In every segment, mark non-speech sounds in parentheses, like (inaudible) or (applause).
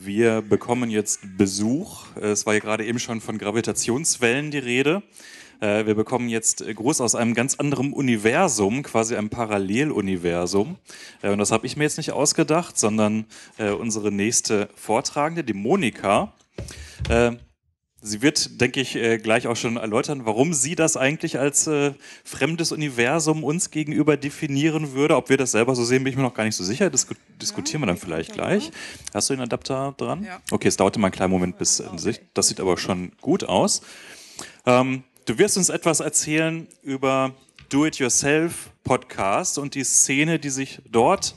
Wir bekommen jetzt Besuch. Äh, es war ja gerade eben schon von Gravitationswellen die Rede. Äh, wir bekommen jetzt äh, Gruß aus einem ganz anderen Universum, quasi einem Paralleluniversum. Äh, und das habe ich mir jetzt nicht ausgedacht, sondern äh, unsere nächste Vortragende, die Monika. Äh, sie wird, denke ich, äh, gleich auch schon erläutern, warum sie das eigentlich als äh, fremdes Universum uns gegenüber definieren würde. Ob wir das selber so sehen, bin ich mir noch gar nicht so sicher. Disku diskutieren wir dann vielleicht gleich. Hast du den Adapter dran? Ja. Okay, es dauerte mal einen kleinen Moment, bis das sieht aber schon gut aus. Ähm, Du wirst uns etwas erzählen über Do-it-yourself-Podcast und die Szene, die sich dort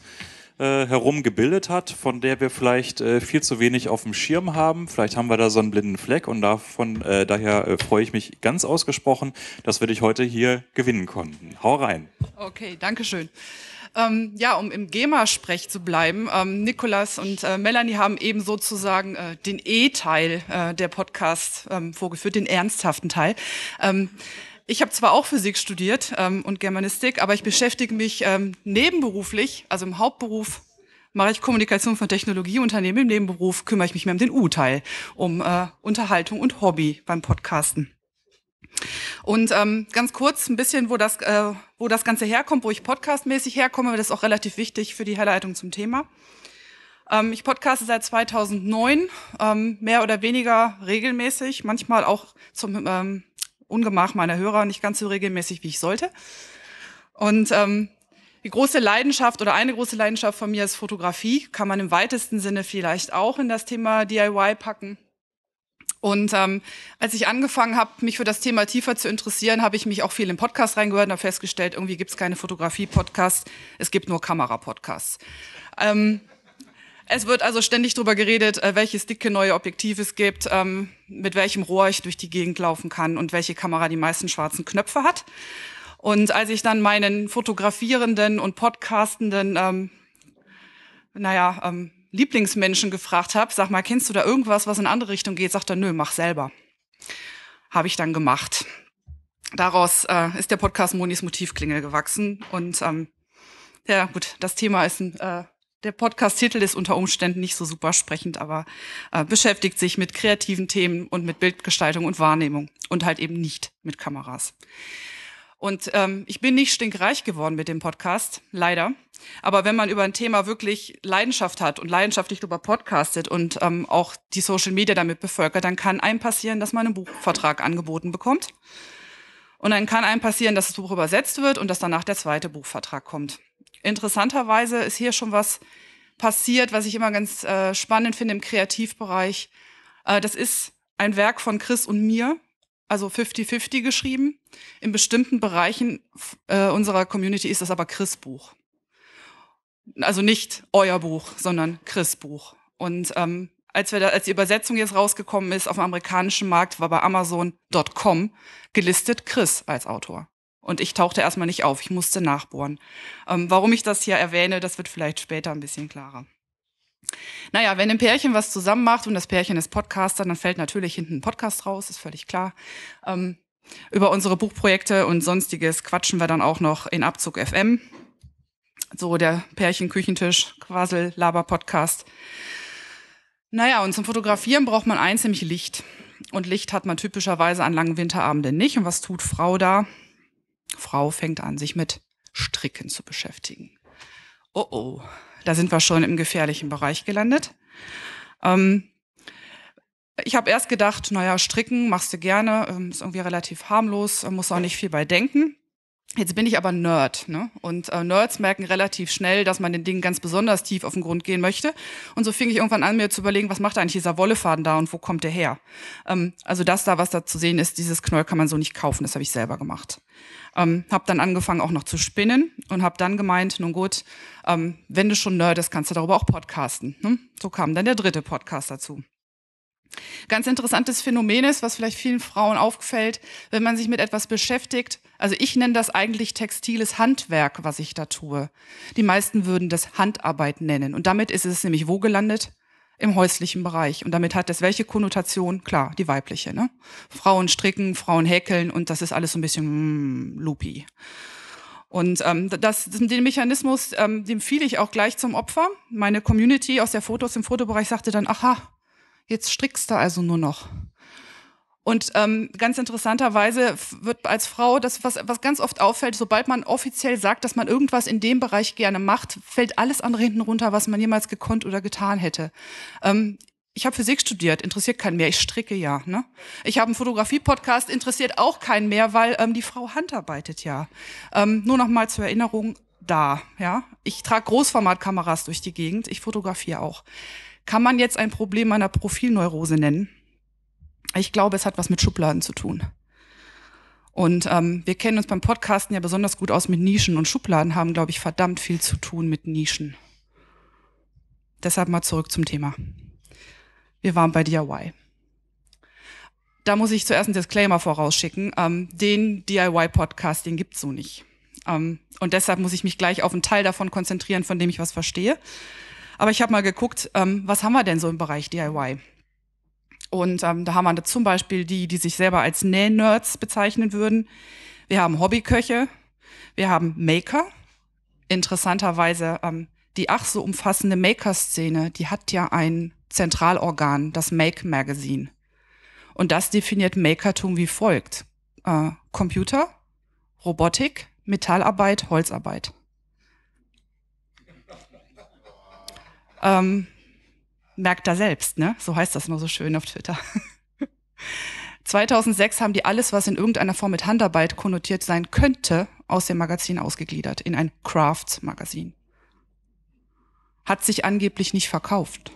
äh, herum gebildet hat, von der wir vielleicht äh, viel zu wenig auf dem Schirm haben. Vielleicht haben wir da so einen blinden Fleck und davon, äh, daher äh, freue ich mich ganz ausgesprochen, dass wir dich heute hier gewinnen konnten. Hau rein. Okay, danke schön. Ähm, ja, um im GEMA-Sprech zu bleiben, ähm, Nikolas und äh, Melanie haben eben sozusagen äh, den E-Teil äh, der Podcast ähm, vorgeführt, den ernsthaften Teil. Ähm, ich habe zwar auch Physik studiert ähm, und Germanistik, aber ich beschäftige mich ähm, nebenberuflich, also im Hauptberuf mache ich Kommunikation von Technologieunternehmen. Im Nebenberuf kümmere ich mich mehr um den U-Teil, um äh, Unterhaltung und Hobby beim Podcasten. Und ähm, ganz kurz ein bisschen, wo das, äh, wo das Ganze herkommt, wo ich podcastmäßig herkomme. Das ist auch relativ wichtig für die Herleitung zum Thema. Ähm, ich podcaste seit 2009, ähm, mehr oder weniger regelmäßig, manchmal auch zum ähm, Ungemach meiner Hörer, nicht ganz so regelmäßig, wie ich sollte. Und ähm, die große Leidenschaft oder eine große Leidenschaft von mir ist Fotografie. Kann man im weitesten Sinne vielleicht auch in das Thema DIY packen. Und ähm, als ich angefangen habe, mich für das Thema tiefer zu interessieren, habe ich mich auch viel in Podcasts reingehört und habe festgestellt, irgendwie gibt es keine Fotografie-Podcasts, es gibt nur Kamera-Podcasts. Ähm, es wird also ständig darüber geredet, äh, welches dicke neue Objektiv es gibt, ähm, mit welchem Rohr ich durch die Gegend laufen kann und welche Kamera die meisten schwarzen Knöpfe hat. Und als ich dann meinen fotografierenden und podcastenden, ähm, naja, ähm, Lieblingsmenschen gefragt habe, sag mal, kennst du da irgendwas, was in andere Richtung geht, sagt er, nö, mach selber. Habe ich dann gemacht. Daraus äh, ist der Podcast Monis Motivklingel gewachsen. Und ähm, ja, gut, das Thema ist ein, äh, der Podcast-Titel ist unter Umständen nicht so super sprechend, aber äh, beschäftigt sich mit kreativen Themen und mit Bildgestaltung und Wahrnehmung und halt eben nicht mit Kameras. Und ähm, ich bin nicht stinkreich geworden mit dem Podcast, leider. Aber wenn man über ein Thema wirklich Leidenschaft hat und leidenschaftlich darüber podcastet und ähm, auch die Social Media damit bevölkert, dann kann einem passieren, dass man einen Buchvertrag angeboten bekommt. Und dann kann einem passieren, dass das Buch übersetzt wird und dass danach der zweite Buchvertrag kommt. Interessanterweise ist hier schon was passiert, was ich immer ganz äh, spannend finde im Kreativbereich. Äh, das ist ein Werk von Chris und mir, also 50-50 geschrieben. In bestimmten Bereichen äh, unserer Community ist das aber Chris Buch also nicht euer Buch, sondern Chris Buch. Und ähm, als, wir da, als die Übersetzung jetzt rausgekommen ist auf dem amerikanischen Markt, war bei Amazon.com gelistet Chris als Autor. Und ich tauchte erstmal nicht auf, ich musste nachbohren. Ähm, warum ich das hier erwähne, das wird vielleicht später ein bisschen klarer. Naja, wenn ein Pärchen was zusammen macht und das Pärchen ist Podcaster, dann fällt natürlich hinten ein Podcast raus, ist völlig klar. Ähm, über unsere Buchprojekte und sonstiges quatschen wir dann auch noch in Abzug FM. So der Pärchen-Küchentisch, Quassel-Laber-Podcast. Naja, und zum Fotografieren braucht man eins, nämlich Licht. Und Licht hat man typischerweise an langen Winterabenden nicht. Und was tut Frau da? Frau fängt an, sich mit Stricken zu beschäftigen. Oh oh, da sind wir schon im gefährlichen Bereich gelandet. Ähm, ich habe erst gedacht, naja, stricken machst du gerne, ähm, ist irgendwie relativ harmlos, äh, muss auch nicht viel bei denken. Jetzt bin ich aber Nerd, ne? Und äh, Nerds merken relativ schnell, dass man den Dingen ganz besonders tief auf den Grund gehen möchte. Und so fing ich irgendwann an, mir zu überlegen, was macht eigentlich dieser Wollefaden da und wo kommt der her? Ähm, also das da, was da zu sehen ist, dieses Knäuel kann man so nicht kaufen, das habe ich selber gemacht. Ähm, habe dann angefangen auch noch zu spinnen und habe dann gemeint, nun gut, ähm, wenn du schon Nerd bist, kannst du darüber auch podcasten. Ne? So kam dann der dritte Podcast dazu. Ganz interessantes Phänomen ist, was vielleicht vielen Frauen auffällt, wenn man sich mit etwas beschäftigt. Also ich nenne das eigentlich textiles Handwerk, was ich da tue. Die meisten würden das Handarbeit nennen. Und damit ist es nämlich wo gelandet? Im häuslichen Bereich. Und damit hat es welche Konnotation? Klar, die weibliche. Ne? Frauen stricken, Frauen häkeln und das ist alles so ein bisschen mm, loopy. Und ähm, das, den Mechanismus, ähm, dem fiel ich auch gleich zum Opfer. Meine Community aus der Fotos im Fotobereich sagte dann, aha, Jetzt strickst du also nur noch. Und ähm, ganz interessanterweise wird als Frau das, was, was ganz oft auffällt, sobald man offiziell sagt, dass man irgendwas in dem Bereich gerne macht, fällt alles andere hinten runter, was man jemals gekonnt oder getan hätte. Ähm, ich habe Physik studiert, interessiert keinen mehr. Ich stricke ja. Ne? Ich habe einen Fotografie-Podcast, interessiert auch keinen mehr, weil ähm, die Frau handarbeitet ja. Ähm, nur noch mal zur Erinnerung da. Ja, ich trage Großformatkameras durch die Gegend. Ich fotografiere auch kann man jetzt ein Problem einer Profilneurose nennen? Ich glaube, es hat was mit Schubladen zu tun. Und ähm, wir kennen uns beim Podcasten ja besonders gut aus mit Nischen und Schubladen haben, glaube ich, verdammt viel zu tun mit Nischen. Deshalb mal zurück zum Thema. Wir waren bei DIY. Da muss ich zuerst einen Disclaimer vorausschicken. Ähm, den DIY-Podcast, den gibt es so nicht. Ähm, und deshalb muss ich mich gleich auf einen Teil davon konzentrieren, von dem ich was verstehe. Aber ich habe mal geguckt, ähm, was haben wir denn so im Bereich DIY? Und ähm, da haben wir zum Beispiel die, die sich selber als Näh-Nerds bezeichnen würden. Wir haben Hobbyköche, wir haben Maker. Interessanterweise ähm, die ach so umfassende Maker-Szene, die hat ja ein Zentralorgan, das Make Magazine. Und das definiert Makertum wie folgt. Äh, Computer, Robotik, Metallarbeit, Holzarbeit. ähm, merkt da selbst, ne? So heißt das immer so schön auf Twitter. 2006 (laughs) haben die alles, was in irgendeiner Form mit Handarbeit konnotiert sein könnte, aus dem Magazin ausgegliedert in ein Crafts-Magazin. Hat sich angeblich nicht verkauft.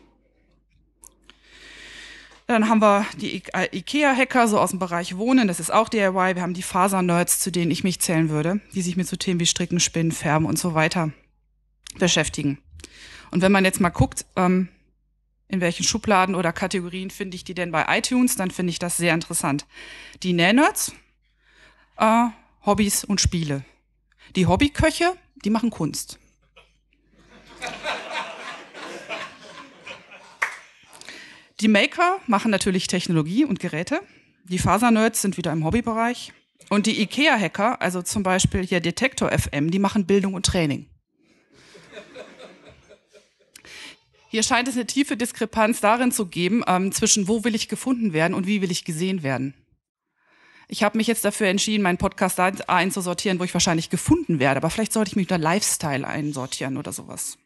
Dann haben wir die äh, IKEA-Hacker, so aus dem Bereich Wohnen, das ist auch DIY. Wir haben die Faser-Nerds, zu denen ich mich zählen würde, die sich mit so Themen wie Stricken, Spinnen, Färben und so weiter beschäftigen. Und wenn man jetzt mal guckt, ähm, in welchen Schubladen oder Kategorien finde ich die denn bei iTunes, dann finde ich das sehr interessant. Die Nerds, äh, Hobbys und Spiele. Die Hobbyköche, die machen Kunst. Die Maker machen natürlich Technologie und Geräte. Die Fasernerds sind wieder im Hobbybereich. Und die IKEA-Hacker, also zum Beispiel hier Detektor FM, die machen Bildung und Training. Hier scheint es eine tiefe Diskrepanz darin zu geben, ähm, zwischen wo will ich gefunden werden und wie will ich gesehen werden. Ich habe mich jetzt dafür entschieden, meinen Podcast einzusortieren, wo ich wahrscheinlich gefunden werde. Aber vielleicht sollte ich mich unter Lifestyle einsortieren oder sowas.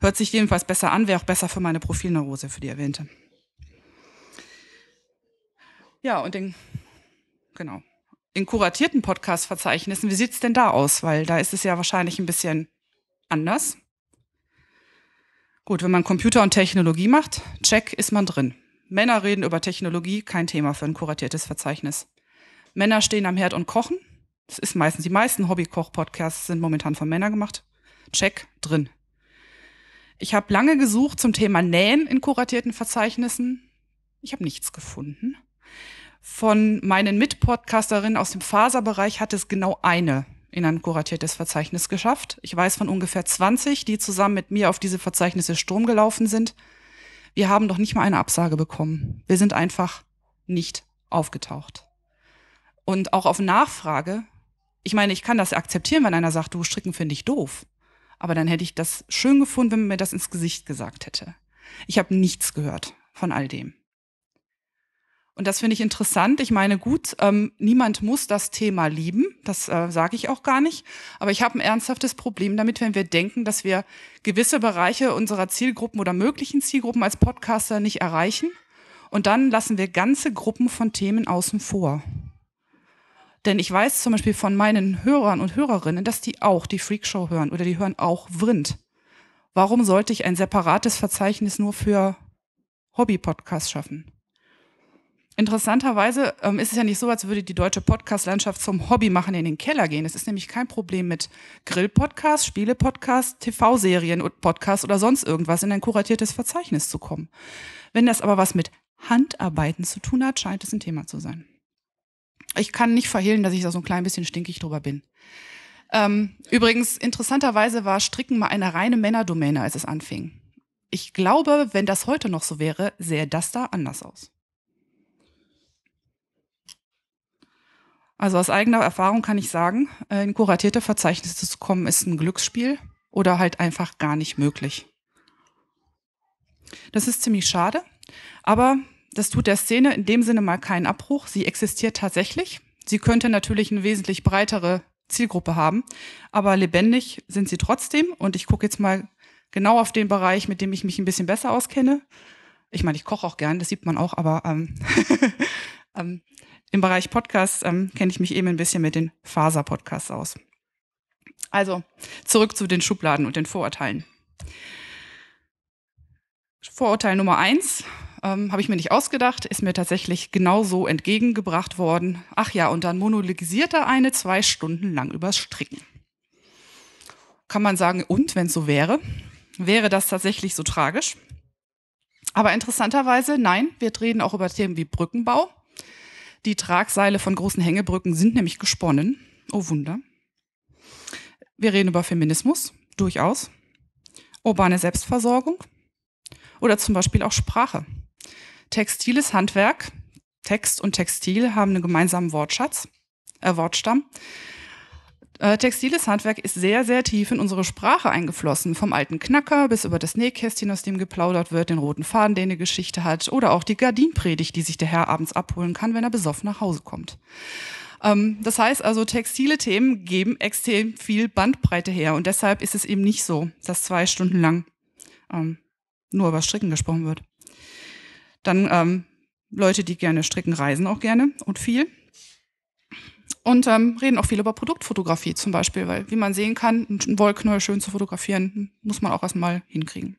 Hört sich jedenfalls besser an, wäre auch besser für meine Profilneurose, für die erwähnte. Ja, und den, genau. In kuratierten Podcast-Verzeichnissen, wie sieht es denn da aus? Weil da ist es ja wahrscheinlich ein bisschen anders. Gut, wenn man Computer und Technologie macht, check, ist man drin. Männer reden über Technologie, kein Thema für ein kuratiertes Verzeichnis. Männer stehen am Herd und kochen. Das ist meistens, die meisten Hobbykoch-Podcasts sind momentan von Männern gemacht. Check, drin. Ich habe lange gesucht zum Thema Nähen in kuratierten Verzeichnissen. Ich habe nichts gefunden. Von meinen Mitpodcasterinnen aus dem Faserbereich hat es genau eine in ein kuratiertes Verzeichnis geschafft. Ich weiß von ungefähr 20, die zusammen mit mir auf diese Verzeichnisse Sturm gelaufen sind. Wir haben doch nicht mal eine Absage bekommen. Wir sind einfach nicht aufgetaucht. Und auch auf Nachfrage, ich meine, ich kann das akzeptieren, wenn einer sagt, du Stricken finde ich doof. Aber dann hätte ich das schön gefunden, wenn man mir das ins Gesicht gesagt hätte. Ich habe nichts gehört von all dem. Und das finde ich interessant. Ich meine, gut, ähm, niemand muss das Thema lieben, das äh, sage ich auch gar nicht. Aber ich habe ein ernsthaftes Problem damit, wenn wir denken, dass wir gewisse Bereiche unserer Zielgruppen oder möglichen Zielgruppen als Podcaster nicht erreichen. Und dann lassen wir ganze Gruppen von Themen außen vor. Denn ich weiß zum Beispiel von meinen Hörern und Hörerinnen, dass die auch die Freakshow hören oder die hören auch Vrind. Warum sollte ich ein separates Verzeichnis nur für Hobby-Podcasts schaffen? Interessanterweise ähm, ist es ja nicht so, als würde die deutsche Podcast-Landschaft zum Hobby machen in den Keller gehen. Es ist nämlich kein Problem mit Grill-Podcasts, Spiele-Podcasts, TV-Serien und Podcasts oder sonst irgendwas in ein kuratiertes Verzeichnis zu kommen. Wenn das aber was mit Handarbeiten zu tun hat, scheint es ein Thema zu sein. Ich kann nicht verhehlen, dass ich da so ein klein bisschen stinkig drüber bin. Ähm, übrigens, interessanterweise war Stricken mal eine reine Männerdomäne, als es anfing. Ich glaube, wenn das heute noch so wäre, sähe das da anders aus. Also aus eigener Erfahrung kann ich sagen, äh, in kuratierte Verzeichnisse zu kommen, ist ein Glücksspiel oder halt einfach gar nicht möglich. Das ist ziemlich schade, aber das tut der Szene in dem Sinne mal keinen Abbruch. Sie existiert tatsächlich. Sie könnte natürlich eine wesentlich breitere Zielgruppe haben, aber lebendig sind sie trotzdem. Und ich gucke jetzt mal genau auf den Bereich, mit dem ich mich ein bisschen besser auskenne. Ich meine, ich koche auch gern, das sieht man auch, aber ähm, (laughs) ähm, im Bereich Podcasts ähm, kenne ich mich eben ein bisschen mit den Faser-Podcasts aus. Also zurück zu den Schubladen und den Vorurteilen. Vorurteil Nummer eins ähm, habe ich mir nicht ausgedacht, ist mir tatsächlich genau so entgegengebracht worden. Ach ja, und dann monologisiert er eine zwei Stunden lang übers Stricken. Kann man sagen, und wenn es so wäre, wäre das tatsächlich so tragisch. Aber interessanterweise, nein, wir reden auch über Themen wie Brückenbau, die Tragseile von großen Hängebrücken sind nämlich gesponnen. Oh Wunder. Wir reden über Feminismus, durchaus. Urbane Selbstversorgung oder zum Beispiel auch Sprache. Textiles Handwerk, Text und Textil haben einen gemeinsamen Wortschatz, äh, Wortstamm. Äh, textiles Handwerk ist sehr, sehr tief in unsere Sprache eingeflossen. Vom alten Knacker bis über das Nähkästchen, aus dem geplaudert wird, den roten Faden, den eine Geschichte hat, oder auch die Gardinpredigt, die sich der Herr abends abholen kann, wenn er besoffen nach Hause kommt. Ähm, das heißt also, textile Themen geben extrem viel Bandbreite her und deshalb ist es eben nicht so, dass zwei Stunden lang ähm, nur über Stricken gesprochen wird. Dann ähm, Leute, die gerne stricken, reisen auch gerne und viel. Und ähm, reden auch viel über Produktfotografie zum Beispiel, weil wie man sehen kann, ein Wollknäuel schön zu fotografieren, muss man auch erstmal hinkriegen.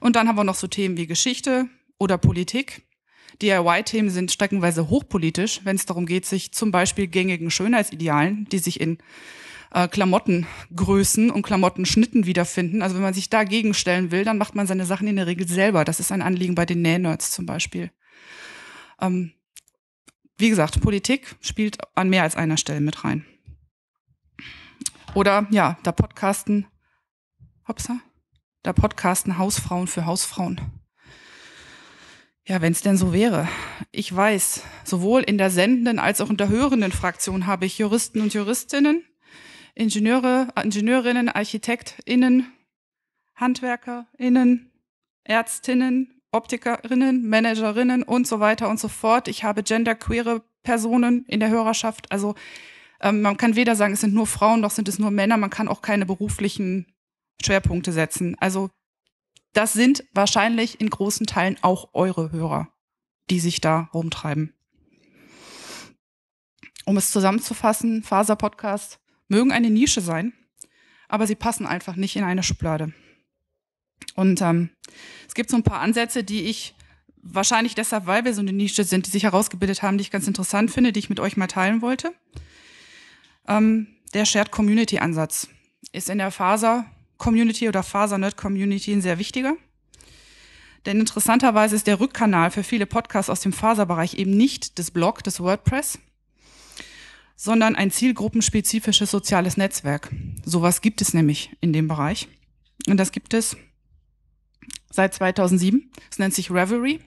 Und dann haben wir noch so Themen wie Geschichte oder Politik. DIY-Themen sind streckenweise hochpolitisch, wenn es darum geht, sich zum Beispiel gängigen Schönheitsidealen, die sich in äh, Klamottengrößen und Klamottenschnitten wiederfinden. Also wenn man sich dagegen stellen will, dann macht man seine Sachen in der Regel selber. Das ist ein Anliegen bei den Nähnerds zum Beispiel. Ähm, wie gesagt, Politik spielt an mehr als einer Stelle mit rein. Oder ja, da podcasten, hopsa, da podcasten Hausfrauen für Hausfrauen. Ja, wenn es denn so wäre. Ich weiß, sowohl in der sendenden als auch in der hörenden Fraktion habe ich Juristen und Juristinnen, Ingenieure, Ingenieurinnen, Architektinnen, Handwerkerinnen, Ärztinnen Optikerinnen, Managerinnen und so weiter und so fort. Ich habe genderqueere Personen in der Hörerschaft. Also ähm, man kann weder sagen, es sind nur Frauen, noch sind es nur Männer. Man kann auch keine beruflichen Schwerpunkte setzen. Also das sind wahrscheinlich in großen Teilen auch eure Hörer, die sich da rumtreiben. Um es zusammenzufassen, Faser-Podcasts mögen eine Nische sein, aber sie passen einfach nicht in eine Schublade. Und ähm, es gibt so ein paar Ansätze, die ich wahrscheinlich deshalb, weil wir so eine Nische sind, die sich herausgebildet haben, die ich ganz interessant finde, die ich mit euch mal teilen wollte. Ähm, der Shared Community Ansatz ist in der Faser Community oder Faser Nerd Community ein sehr wichtiger. Denn interessanterweise ist der Rückkanal für viele Podcasts aus dem Faserbereich eben nicht das Blog das WordPress, sondern ein zielgruppenspezifisches soziales Netzwerk. Sowas gibt es nämlich in dem Bereich. Und das gibt es seit 2007. Es nennt sich Reverie.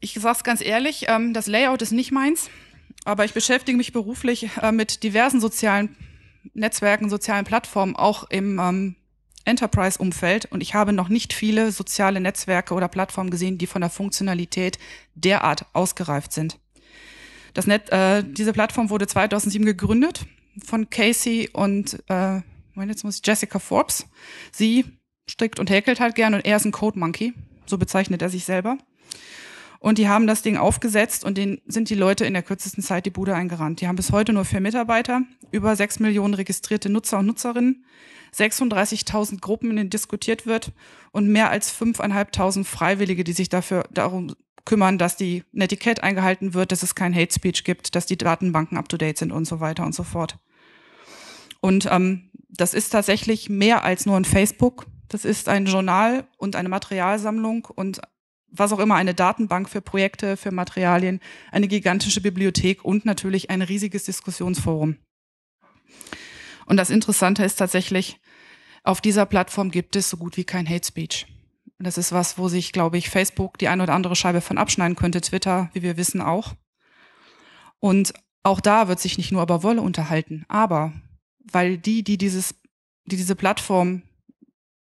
Ich sage es ganz ehrlich, ähm, das Layout ist nicht meins, aber ich beschäftige mich beruflich äh, mit diversen sozialen Netzwerken, sozialen Plattformen, auch im ähm, Enterprise-Umfeld. Und ich habe noch nicht viele soziale Netzwerke oder Plattformen gesehen, die von der Funktionalität derart ausgereift sind. Das Net, äh, diese Plattform wurde 2007 gegründet von Casey und äh, jetzt muss ich Jessica Forbes. Sie strickt und häkelt halt gern und er ist ein Code Monkey, so bezeichnet er sich selber. Und die haben das Ding aufgesetzt und denen sind die Leute in der kürzesten Zeit die Bude eingerannt. Die haben bis heute nur vier Mitarbeiter, über sechs Millionen registrierte Nutzer und Nutzerinnen, 36.000 Gruppen, in denen diskutiert wird und mehr als 5.500 Freiwillige, die sich dafür darum kümmern, dass die Netiquette eingehalten wird, dass es kein Hate Speech gibt, dass die Datenbanken up to date sind und so weiter und so fort. Und ähm, das ist tatsächlich mehr als nur ein Facebook, das ist ein Journal und eine Materialsammlung und was auch immer, eine Datenbank für Projekte, für Materialien, eine gigantische Bibliothek und natürlich ein riesiges Diskussionsforum. Und das Interessante ist tatsächlich, auf dieser Plattform gibt es so gut wie kein Hate Speech. Das ist was, wo sich, glaube ich, Facebook die eine oder andere Scheibe von abschneiden könnte, Twitter, wie wir wissen, auch. Und auch da wird sich nicht nur über Wolle unterhalten, aber weil die, die dieses, die diese Plattform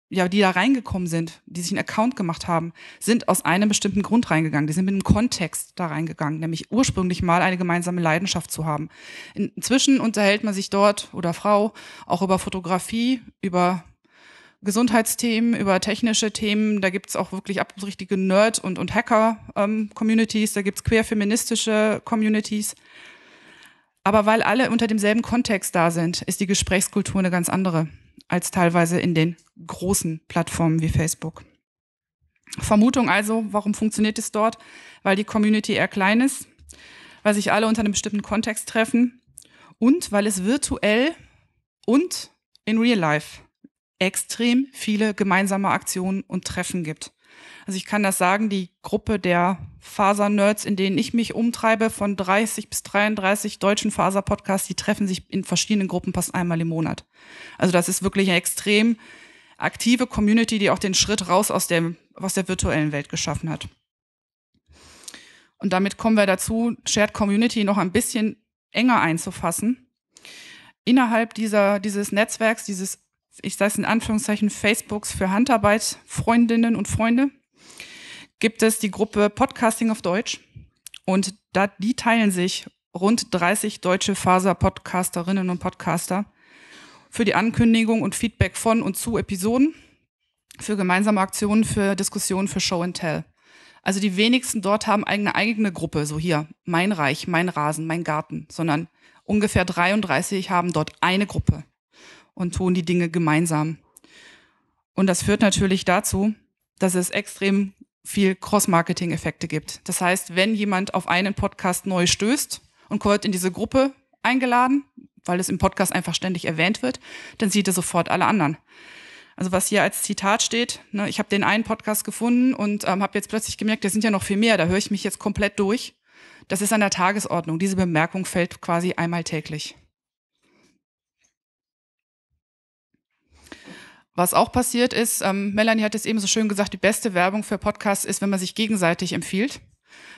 ja, die da reingekommen sind, die sich einen Account gemacht haben, sind aus einem bestimmten Grund reingegangen. Die sind mit einem Kontext da reingegangen, nämlich ursprünglich mal eine gemeinsame Leidenschaft zu haben. Inzwischen unterhält man sich dort oder Frau auch über Fotografie, über Gesundheitsthemen, über technische Themen. Da gibt's auch wirklich richtige Nerd- und, und Hacker-Communities, ähm, da gibt's queerfeministische Communities. Aber weil alle unter demselben Kontext da sind, ist die Gesprächskultur eine ganz andere als teilweise in den großen Plattformen wie Facebook. Vermutung also, warum funktioniert es dort? Weil die Community eher klein ist, weil sich alle unter einem bestimmten Kontext treffen und weil es virtuell und in Real Life extrem viele gemeinsame Aktionen und Treffen gibt. Also ich kann das sagen, die Gruppe der Fasernerds, in denen ich mich umtreibe, von 30 bis 33 deutschen Faser-Podcasts, die treffen sich in verschiedenen Gruppen fast einmal im Monat. Also das ist wirklich eine extrem aktive Community, die auch den Schritt raus aus, dem, aus der virtuellen Welt geschaffen hat. Und damit kommen wir dazu, Shared Community noch ein bisschen enger einzufassen. Innerhalb dieser, dieses Netzwerks, dieses ich sage es in Anführungszeichen, Facebooks für Handarbeit, Freundinnen und Freunde, gibt es die Gruppe Podcasting auf Deutsch. Und da, die teilen sich rund 30 deutsche Faser-Podcasterinnen und Podcaster für die Ankündigung und Feedback von und zu Episoden, für gemeinsame Aktionen, für Diskussionen, für Show and Tell. Also die wenigsten dort haben eine eigene Gruppe, so hier, mein Reich, mein Rasen, mein Garten, sondern ungefähr 33 haben dort eine Gruppe und tun die Dinge gemeinsam. Und das führt natürlich dazu, dass es extrem viel Cross-Marketing-Effekte gibt. Das heißt, wenn jemand auf einen Podcast neu stößt und wird in diese Gruppe eingeladen, weil es im Podcast einfach ständig erwähnt wird, dann sieht er sofort alle anderen. Also was hier als Zitat steht, ne, ich habe den einen Podcast gefunden und ähm, habe jetzt plötzlich gemerkt, da sind ja noch viel mehr, da höre ich mich jetzt komplett durch. Das ist an der Tagesordnung. Diese Bemerkung fällt quasi einmal täglich. Was auch passiert ist, ähm, Melanie hat es eben so schön gesagt, die beste Werbung für Podcasts ist, wenn man sich gegenseitig empfiehlt.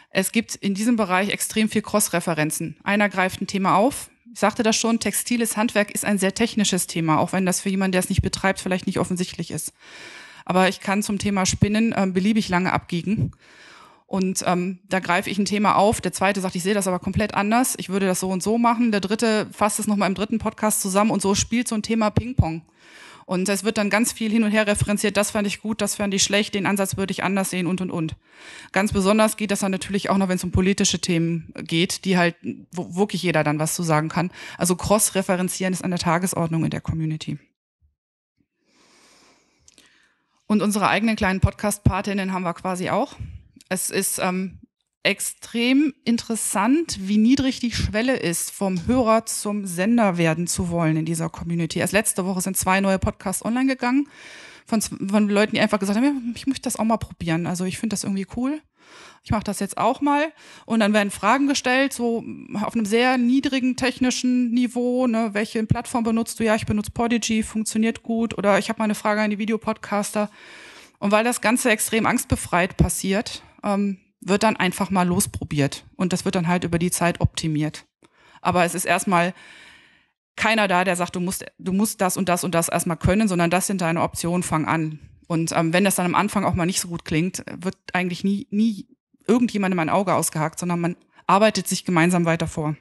Es gibt in diesem Bereich extrem viel Cross-Referenzen. Einer greift ein Thema auf. Ich sagte das schon, textiles Handwerk ist ein sehr technisches Thema, auch wenn das für jemanden, der es nicht betreibt, vielleicht nicht offensichtlich ist. Aber ich kann zum Thema Spinnen ähm, beliebig lange abgiegen. Und ähm, da greife ich ein Thema auf. Der zweite sagt, ich sehe das aber komplett anders. Ich würde das so und so machen. Der dritte fasst es nochmal im dritten Podcast zusammen und so spielt so ein Thema Ping-Pong. Und es wird dann ganz viel hin und her referenziert, das fand ich gut, das fand ich schlecht, den Ansatz würde ich anders sehen und und und. Ganz besonders geht das dann natürlich auch noch, wenn es um politische Themen geht, die halt, wo wirklich jeder dann was zu sagen kann. Also cross-referenzieren ist an der Tagesordnung in der Community. Und unsere eigenen kleinen Podcast-Patinnen haben wir quasi auch. Es ist ähm, extrem interessant, wie niedrig die Schwelle ist, vom Hörer zum Sender werden zu wollen in dieser Community. Erst letzte Woche sind zwei neue Podcasts online gegangen von, von Leuten, die einfach gesagt haben, ich möchte das auch mal probieren. Also ich finde das irgendwie cool. Ich mache das jetzt auch mal. Und dann werden Fragen gestellt, so auf einem sehr niedrigen technischen Niveau. Ne? Welche Plattform benutzt du? Ja, ich benutze Podigy, funktioniert gut. Oder ich habe mal eine Frage an die Videopodcaster. Und weil das Ganze extrem angstbefreit passiert, ähm, wird dann einfach mal losprobiert und das wird dann halt über die Zeit optimiert. Aber es ist erstmal keiner da, der sagt, du musst, du musst das und das und das erstmal können, sondern das sind deine Optionen, fang an. Und ähm, wenn das dann am Anfang auch mal nicht so gut klingt, wird eigentlich nie, nie irgendjemandem ein Auge ausgehakt, sondern man arbeitet sich gemeinsam weiter vor.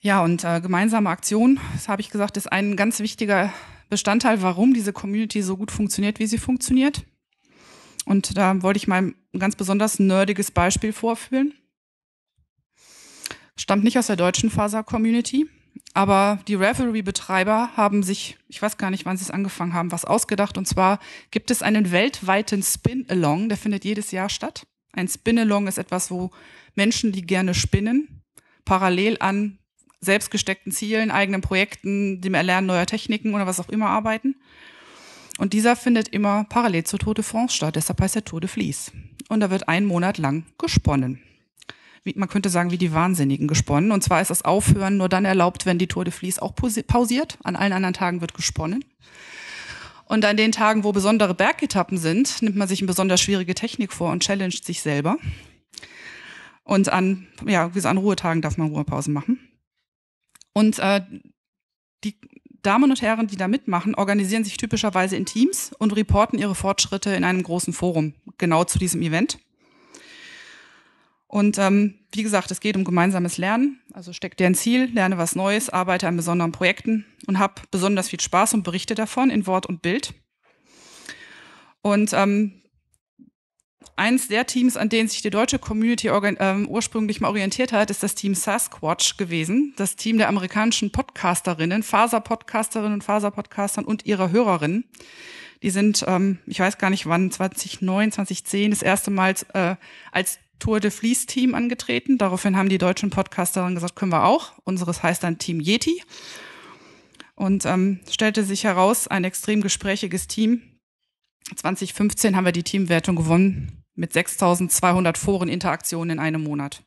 Ja, und äh, gemeinsame Aktion, das habe ich gesagt, ist ein ganz wichtiger Bestandteil, warum diese Community so gut funktioniert, wie sie funktioniert. Und da wollte ich mal ein ganz besonders nerdiges Beispiel vorführen. Stammt nicht aus der deutschen Faser-Community, aber die Ravelry-Betreiber haben sich, ich weiß gar nicht, wann sie es angefangen haben, was ausgedacht. Und zwar gibt es einen weltweiten Spin-Along, der findet jedes Jahr statt. Ein Spin-Along ist etwas, wo Menschen, die gerne spinnen, parallel an selbstgesteckten Zielen, eigenen Projekten, dem Erlernen neuer Techniken oder was auch immer arbeiten. Und dieser findet immer parallel zur Tour de France statt, deshalb heißt der Tour de Vlies. Und da wird ein Monat lang gesponnen. Wie, man könnte sagen, wie die Wahnsinnigen gesponnen. Und zwar ist das Aufhören nur dann erlaubt, wenn die Tour de Vlies auch pausiert. An allen anderen Tagen wird gesponnen. Und an den Tagen, wo besondere Bergetappen sind, nimmt man sich eine besonders schwierige Technik vor und challenged sich selber. Und an, ja, an Ruhetagen darf man Ruhepausen machen. Und äh, die Damen und Herren, die da mitmachen, organisieren sich typischerweise in Teams und reporten ihre Fortschritte in einem großen Forum, genau zu diesem Event. Und ähm, wie gesagt, es geht um gemeinsames Lernen. Also steckt dir ein Ziel, lerne was Neues, arbeite an besonderen Projekten und hab besonders viel Spaß und berichte davon in Wort und Bild. Und ähm, eins der Teams, an denen sich die deutsche Community ähm, ursprünglich mal orientiert hat, ist das Team Sasquatch gewesen. Das Team der amerikanischen Podcasterinnen, Faser-Podcasterinnen und Faser-Podcastern und ihrer Hörerinnen. Die sind, ähm, ich weiß gar nicht wann, 2009, 2010, das erste Mal äh, als Tour de Fleece Team angetreten. Daraufhin haben die deutschen Podcasterinnen gesagt, können wir auch. Unseres heißt dann Team Yeti. Und ähm, stellte sich heraus, ein extrem gesprächiges Team. 2015 haben wir die Teamwertung gewonnen mit 6200 Foreninteraktionen in einem Monat.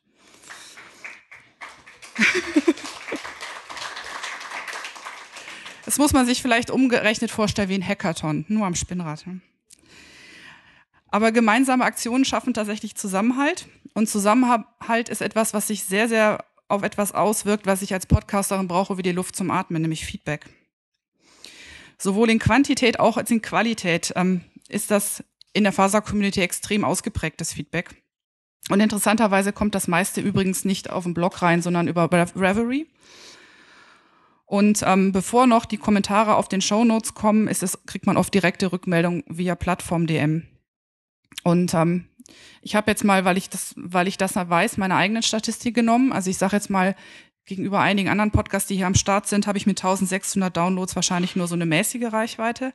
Das muss man sich vielleicht umgerechnet vorstellen wie ein Hackathon, nur am Spinnrad. Aber gemeinsame Aktionen schaffen tatsächlich Zusammenhalt. Und Zusammenhalt ist etwas, was sich sehr, sehr auf etwas auswirkt, was ich als Podcasterin brauche wie die Luft zum Atmen, nämlich Feedback. Sowohl in Quantität auch als in Qualität ähm, ist das in der Faser-Community extrem ausgeprägtes Feedback. Und interessanterweise kommt das meiste übrigens nicht auf den Blog rein, sondern über Reverie. Und ähm, bevor noch die Kommentare auf den Show Notes kommen, ist es, kriegt man oft direkte Rückmeldung via Plattform DM. Und ähm, ich habe jetzt mal, weil ich das, weil ich das weiß, meine eigenen Statistik genommen. Also ich sage jetzt mal, gegenüber einigen anderen Podcasts, die hier am Start sind, habe ich mit 1600 Downloads wahrscheinlich nur so eine mäßige Reichweite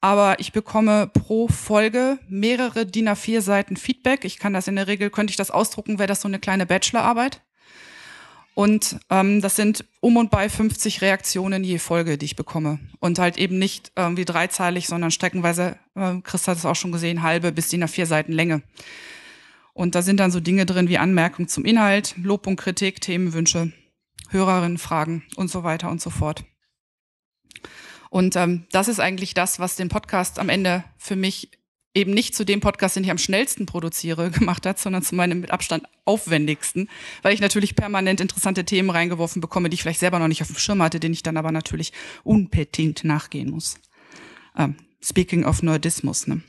aber ich bekomme pro Folge mehrere DIN A4 Seiten Feedback. Ich kann das in der Regel, könnte ich das ausdrucken, wäre das so eine kleine Bachelorarbeit. Und ähm, das sind um und bei 50 Reaktionen je Folge, die ich bekomme. Und halt eben nicht irgendwie ähm, dreizeilig, sondern streckenweise, äh, Chris hat es auch schon gesehen, halbe bis DIN A4 Seiten Länge. Und da sind dann so Dinge drin wie Anmerkungen zum Inhalt, Lob und Kritik, Themenwünsche, Hörerinnenfragen und so weiter und so fort. Und ähm, das ist eigentlich das, was den Podcast am Ende für mich eben nicht zu dem Podcast, den ich am schnellsten produziere, (laughs) gemacht hat, sondern zu meinem mit Abstand aufwendigsten, weil ich natürlich permanent interessante Themen reingeworfen bekomme, die ich vielleicht selber noch nicht auf dem Schirm hatte, den ich dann aber natürlich unbedingt nachgehen muss. Ähm, speaking of Nerdismus, ne?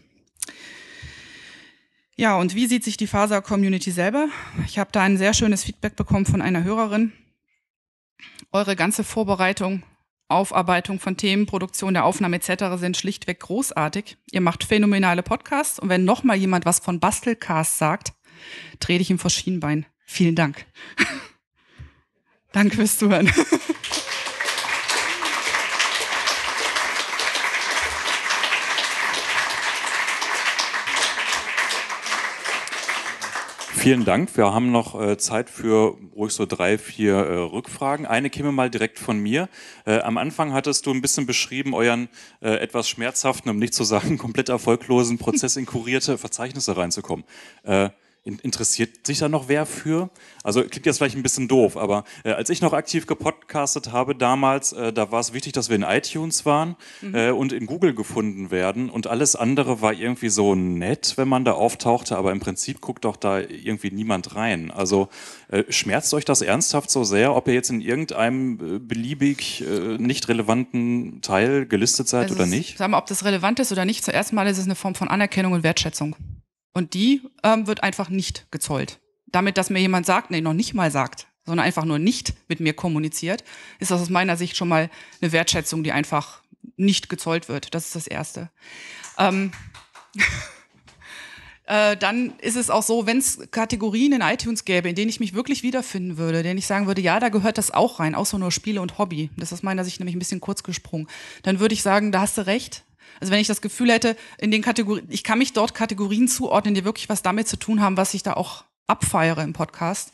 Ja, und wie sieht sich die Faser-Community selber? Ich habe da ein sehr schönes Feedback bekommen von einer Hörerin. Eure ganze Vorbereitung Aufarbeitung von Themen, Produktion der Aufnahme etc. sind schlichtweg großartig. Ihr macht phänomenale Podcasts und wenn nochmal jemand was von Bastelcast sagt, trete ich ihm vor Schienbein. Vielen Dank. (laughs) Danke fürs Zuhören. (laughs) Vielen Dank. Wir haben noch äh, Zeit für ruhig so drei, vier äh, Rückfragen. Eine käme mal direkt von mir. Äh, am Anfang hattest du ein bisschen beschrieben, euren etwas schmerzhaften, um nicht zu sagen (laughs) komplett erfolglosen Prozess in kurierte Verzeichnisse reinzukommen. Interessiert sich da noch wer für? Also klingt jetzt vielleicht ein bisschen doof, aber äh, als ich noch aktiv gepodcastet habe damals, äh, da war es wichtig, dass wir in iTunes waren mhm. äh, und in Google gefunden werden und alles andere war irgendwie so nett, wenn man da auftauchte, aber im Prinzip guckt doch da irgendwie niemand rein. Also äh, schmerzt euch das ernsthaft so sehr, ob ihr jetzt in irgendeinem äh, beliebig äh, nicht relevanten Teil gelistet seid also oder nicht? Sagen wir, ob das relevant ist oder nicht. Zuerst mal ist es eine Form von Anerkennung und Wertschätzung. Und die ähm, wird einfach nicht gezollt. Damit, dass mir jemand sagt, nee, noch nicht mal sagt, sondern einfach nur nicht mit mir kommuniziert, ist das aus meiner Sicht schon mal eine Wertschätzung, die einfach nicht gezollt wird. Das ist das Erste. Ähm, (laughs) äh, dann ist es auch so, wenn es Kategorien in iTunes gäbe, in denen ich mich wirklich wiederfinden würde, denen ich sagen würde, ja, da gehört das auch rein, außer nur Spiele und Hobby. Das ist aus meiner Sicht nämlich ein bisschen kurz gesprungen. Dann würde ich sagen, da hast du recht, also wenn ich das Gefühl hätte, in den Kategorien, ich kann mich dort Kategorien zuordnen, die wirklich was damit zu tun haben, was ich da auch abfeiere im Podcast,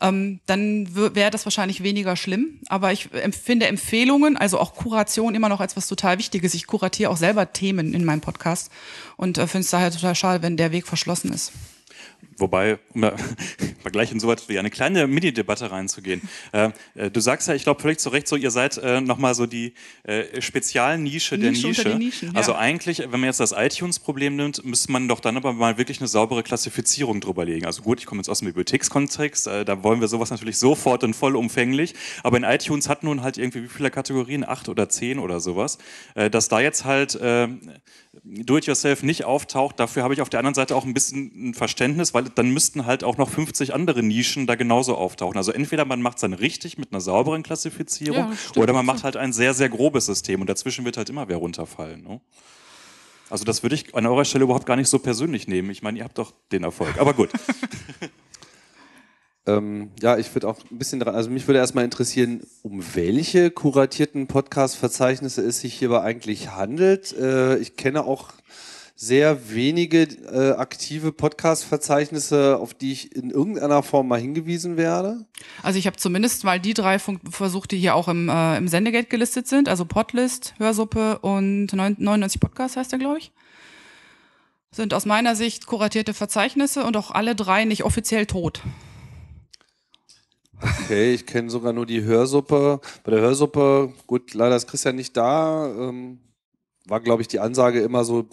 ähm, dann wäre das wahrscheinlich weniger schlimm. Aber ich empfinde Empfehlungen, also auch Kuration immer noch als was total Wichtiges. Ich kuratiere auch selber Themen in meinem Podcast und äh, finde es daher total schade, wenn der Weg verschlossen ist. Wobei, um da, mal gleich insoweit wie eine kleine Mini-Debatte reinzugehen. Äh, äh, du sagst ja, ich glaube völlig zu Recht, so ihr seid äh, nochmal so die Spezialnische der Nische. Nische. Nischen, ja. Also eigentlich, wenn man jetzt das iTunes-Problem nimmt, müsste man doch dann aber mal wirklich eine saubere Klassifizierung drüber legen. Also gut, ich komme jetzt aus dem Bibliothekskontext, da wollen wir sowas natürlich sofort und vollumfänglich, aber in iTunes hat nun halt irgendwie wie viele Kategorien, acht oder zehn oder sowas, dass da jetzt halt Do-it-yourself nicht auftaucht, dafür habe ich auf der anderen Seite auch ein bisschen ein Verständnis, weil dann müssten halt auch noch 50 andere Nischen da genauso auftauchen. Also entweder man macht es dann richtig mit einer sauberen Klassifizierung ja, oder man macht halt ein sehr, sehr grobes System und dazwischen wird halt immer wer runterfallen. Ne? Also das würde ich an eurer Stelle überhaupt gar nicht so persönlich nehmen. Ich meine, ihr habt doch den Erfolg. Aber gut. (laughs) ähm, ja, ich würde auch ein bisschen daran, also mich würde erstmal interessieren, um welche kuratierten Podcast-Verzeichnisse es sich hierbei eigentlich handelt. Äh, ich kenne auch sehr wenige äh, aktive Podcast-Verzeichnisse, auf die ich in irgendeiner Form mal hingewiesen werde? Also ich habe zumindest mal die drei Funk versucht, die hier auch im, äh, im Sendegate gelistet sind, also Podlist, Hörsuppe und 99 Podcast heißt der, glaube ich. Sind aus meiner Sicht kuratierte Verzeichnisse und auch alle drei nicht offiziell tot. Okay, ich kenne sogar nur die Hörsuppe. Bei der Hörsuppe, gut, leider ist Christian nicht da. Ähm, war, glaube ich, die Ansage immer so,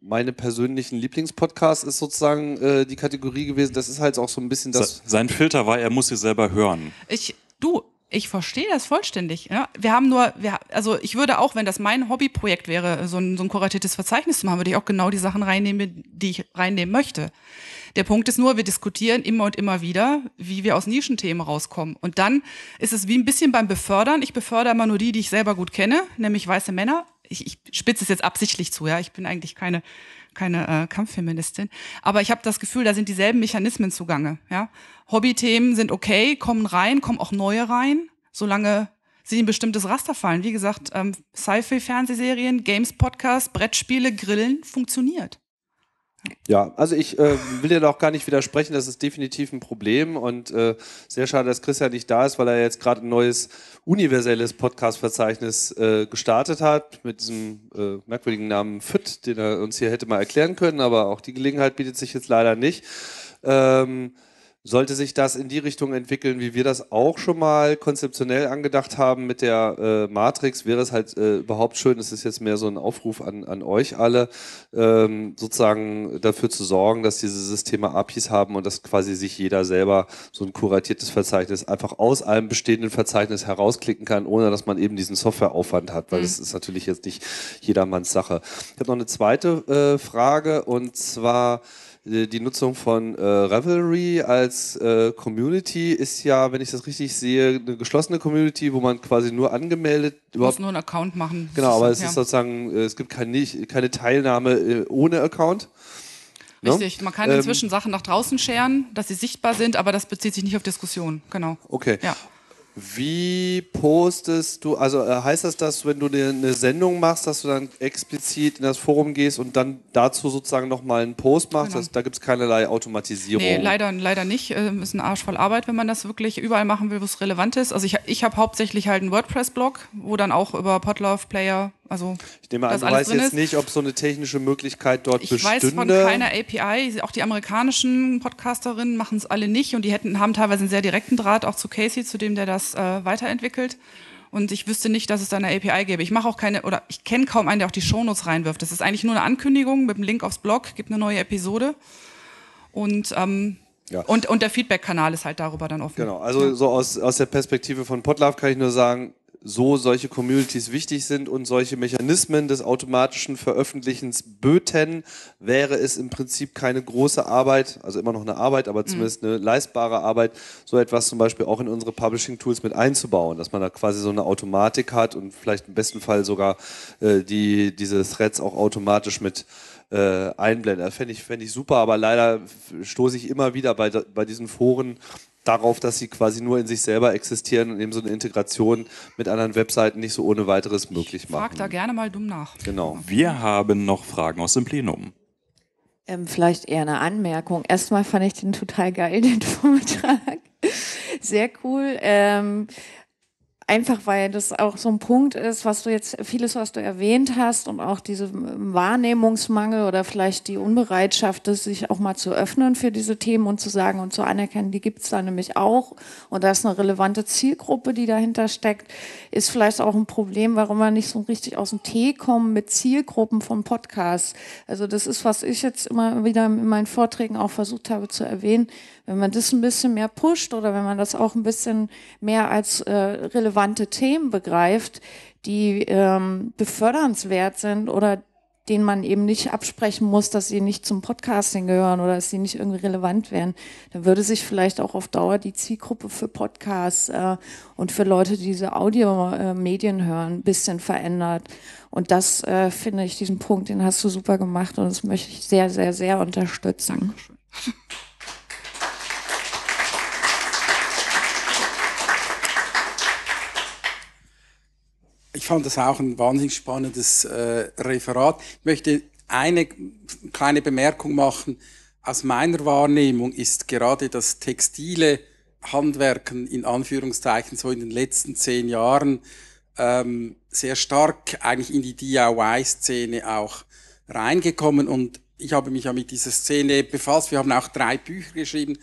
meine persönlichen Lieblingspodcasts ist sozusagen äh, die Kategorie gewesen. Das ist halt auch so ein bisschen das. Sein Filter war, er muss sie selber hören. Ich, du, ich verstehe das vollständig. Ja? Wir haben nur, wir, also ich würde auch, wenn das mein Hobbyprojekt wäre, so ein, so ein kuratiertes Verzeichnis zu machen, würde ich auch genau die Sachen reinnehmen, die ich reinnehmen möchte. Der Punkt ist nur, wir diskutieren immer und immer wieder, wie wir aus Nischenthemen rauskommen. Und dann ist es wie ein bisschen beim Befördern. Ich befördere immer nur die, die ich selber gut kenne, nämlich weiße Männer ich, ich spitze es jetzt absichtlich zu, ja, ich bin eigentlich keine, keine äh, Kampffeministin, aber ich habe das Gefühl, da sind dieselben Mechanismen zugange, ja. Hobbythemen sind okay, kommen rein, kommen auch neue rein, solange sie in ein bestimmtes Raster fallen. Wie gesagt, ähm, Sci-Fi-Fernsehserien, Games-Podcasts, Brettspiele, Grillen funktioniert. Ja, also ich äh, will dir auch gar nicht widersprechen, das ist definitiv ein Problem und äh, sehr schade, dass Christian nicht da ist, weil er jetzt gerade ein neues universelles Podcast-Verzeichnis äh, gestartet hat mit diesem äh, merkwürdigen Namen FIT, den er uns hier hätte mal erklären können, aber auch die Gelegenheit bietet sich jetzt leider nicht. Ähm, sollte sich das in die Richtung entwickeln, wie wir das auch schon mal konzeptionell angedacht haben mit der äh, Matrix, wäre es halt äh, überhaupt schön, es ist jetzt mehr so ein Aufruf an, an euch alle, ähm, sozusagen dafür zu sorgen, dass diese Systeme APIs haben und dass quasi sich jeder selber so ein kuratiertes Verzeichnis einfach aus einem bestehenden Verzeichnis herausklicken kann, ohne dass man eben diesen Softwareaufwand hat, weil mhm. das ist natürlich jetzt nicht jedermanns Sache. Ich habe noch eine zweite äh, Frage und zwar äh, die Nutzung von äh, Revelry als als äh, Community ist ja, wenn ich das richtig sehe, eine geschlossene Community, wo man quasi nur angemeldet Du musst nur einen Account machen. Genau, aber halt, es ja. ist sozusagen, äh, es gibt keine, keine Teilnahme äh, ohne Account. Ne? Richtig, man kann ähm, inzwischen ähm, Sachen nach draußen scheren, dass sie sichtbar sind, aber das bezieht sich nicht auf Diskussionen, genau. Okay. Ja. Wie postest du, also äh, heißt das, dass wenn du eine Sendung machst, dass du dann explizit in das Forum gehst und dann dazu sozusagen nochmal einen Post machst? Genau. Das, da gibt es keinerlei Automatisierung. Nee, leider, leider nicht. Ähm, ist ein Arsch voll Arbeit, wenn man das wirklich überall machen will, wo es relevant ist. Also ich, ich habe hauptsächlich halt einen WordPress-Blog, wo dann auch über Podlove, Player, also, ich nehme an, du weißt jetzt ist. nicht, ob so eine technische Möglichkeit dort ich bestünde. Ich weiß von keiner API. Auch die amerikanischen Podcasterinnen machen es alle nicht und die hätten, haben teilweise einen sehr direkten Draht auch zu Casey, zu dem der das äh, weiterentwickelt. Und ich wüsste nicht, dass es da eine API gäbe. Ich mache auch keine, oder ich kenne kaum einen, der auch die Shownotes reinwirft. Das ist eigentlich nur eine Ankündigung mit einem Link aufs Blog, gibt eine neue Episode. Und ähm, ja. Und, und der Feedback-Kanal ist halt darüber dann offen. Genau, also so aus, aus der Perspektive von Podlove kann ich nur sagen, so solche Communities wichtig sind und solche Mechanismen des automatischen Veröffentlichens böten, wäre es im Prinzip keine große Arbeit, also immer noch eine Arbeit, aber mhm. zumindest eine leistbare Arbeit, so etwas zum Beispiel auch in unsere Publishing-Tools mit einzubauen, dass man da quasi so eine Automatik hat und vielleicht im besten Fall sogar äh, die, diese Threads auch automatisch mit äh, einblenden. Das fände ich, fänd ich super, aber leider stoße ich immer wieder bei, bei diesen Foren darauf, dass sie quasi nur in sich selber existieren und eben so eine Integration mit anderen Webseiten nicht so ohne weiteres möglich machen. Frag da gerne mal dumm nach. Genau. Wir haben noch Fragen aus dem Plenum. Ähm, vielleicht eher eine Anmerkung. Erstmal fand ich den total geil, den (laughs) Vortrag. Sehr cool. Ähm, Einfach weil das auch so ein Punkt ist, was du jetzt, vieles, was du erwähnt hast und auch diese Wahrnehmungsmangel oder vielleicht die Unbereitschaft, das sich auch mal zu öffnen für diese Themen und zu sagen und zu anerkennen, die gibt es da nämlich auch und da ist eine relevante Zielgruppe, die dahinter steckt, ist vielleicht auch ein Problem, warum wir nicht so richtig aus dem Tee kommen mit Zielgruppen von Podcasts. Also das ist, was ich jetzt immer wieder in meinen Vorträgen auch versucht habe zu erwähnen. Wenn man das ein bisschen mehr pusht oder wenn man das auch ein bisschen mehr als äh, relevant systemrelevante Themen begreift, die ähm, befördernswert sind oder denen man eben nicht absprechen muss, dass sie nicht zum Podcasting gehören oder dass sie nicht irgendwie relevant wären, dann würde sich vielleicht auch auf Dauer die Zielgruppe für Podcasts äh, und für Leute, die diese Audiomedien äh, hören, ein bisschen verändert. Und das äh, finde ich, diesen Punkt, den hast du super gemacht und das möchte ich sehr, sehr, sehr unterstützen. Dankeschön. fand das auch ein wahnsinnig spannendes äh, Referat. Ich möchte eine kleine Bemerkung machen. Aus meiner Wahrnehmung ist gerade das textile Handwerken in Anführungszeichen so in den letzten zehn Jahren ähm, sehr stark eigentlich in die DIY-Szene auch reingekommen und ich habe mich ja mit dieser Szene befasst. Wir haben auch drei Bücher geschrieben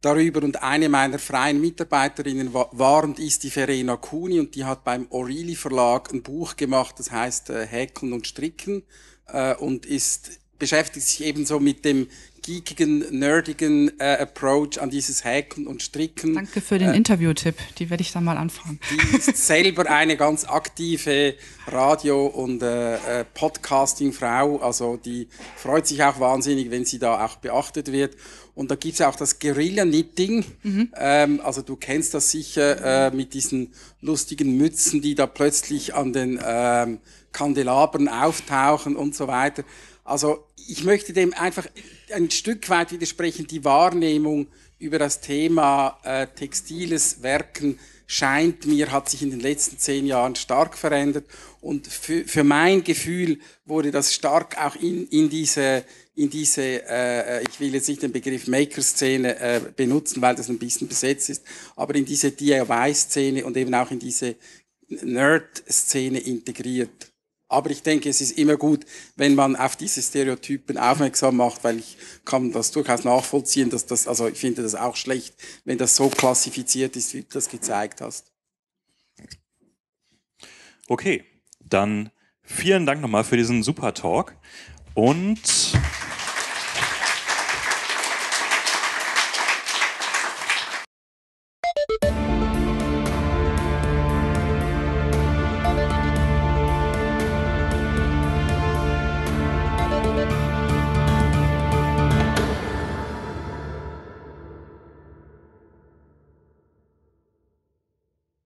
darüber und eine meiner freien Mitarbeiterinnen war und ist die Verena Kuni und die hat beim O'Reilly Verlag ein Buch gemacht, das heißt äh, Häkeln und Stricken äh, und ist beschäftigt sich ebenso mit dem geekigen, nerdigen äh, Approach an dieses Häkeln und Stricken. Danke für den äh, Interviewtipp, die werde ich dann mal anfangen. Die ist (laughs) selber eine ganz aktive Radio- und äh, äh, Podcasting-Frau, also die freut sich auch wahnsinnig, wenn sie da auch beachtet wird. Und da gibt's ja auch das Guerilla-Knitting. Mhm. Ähm, also du kennst das sicher äh, mit diesen lustigen Mützen, die da plötzlich an den ähm, Kandelabern auftauchen und so weiter. Also ich möchte dem einfach ein Stück weit widersprechen. Die Wahrnehmung über das Thema äh, textiles Werken scheint mir, hat sich in den letzten zehn Jahren stark verändert. Und für, für mein Gefühl wurde das stark auch in, in diese in diese, äh, äh, ich will jetzt nicht den Begriff Maker-Szene äh, benutzen, weil das ein bisschen besetzt ist, aber in diese DIY-Szene und eben auch in diese Nerd-Szene integriert. Aber ich denke, es ist immer gut, wenn man auf diese Stereotypen aufmerksam macht, weil ich kann das durchaus nachvollziehen, dass das, also ich finde das auch schlecht, wenn das so klassifiziert ist, wie du das gezeigt hast. Okay, dann vielen Dank nochmal für diesen super Talk und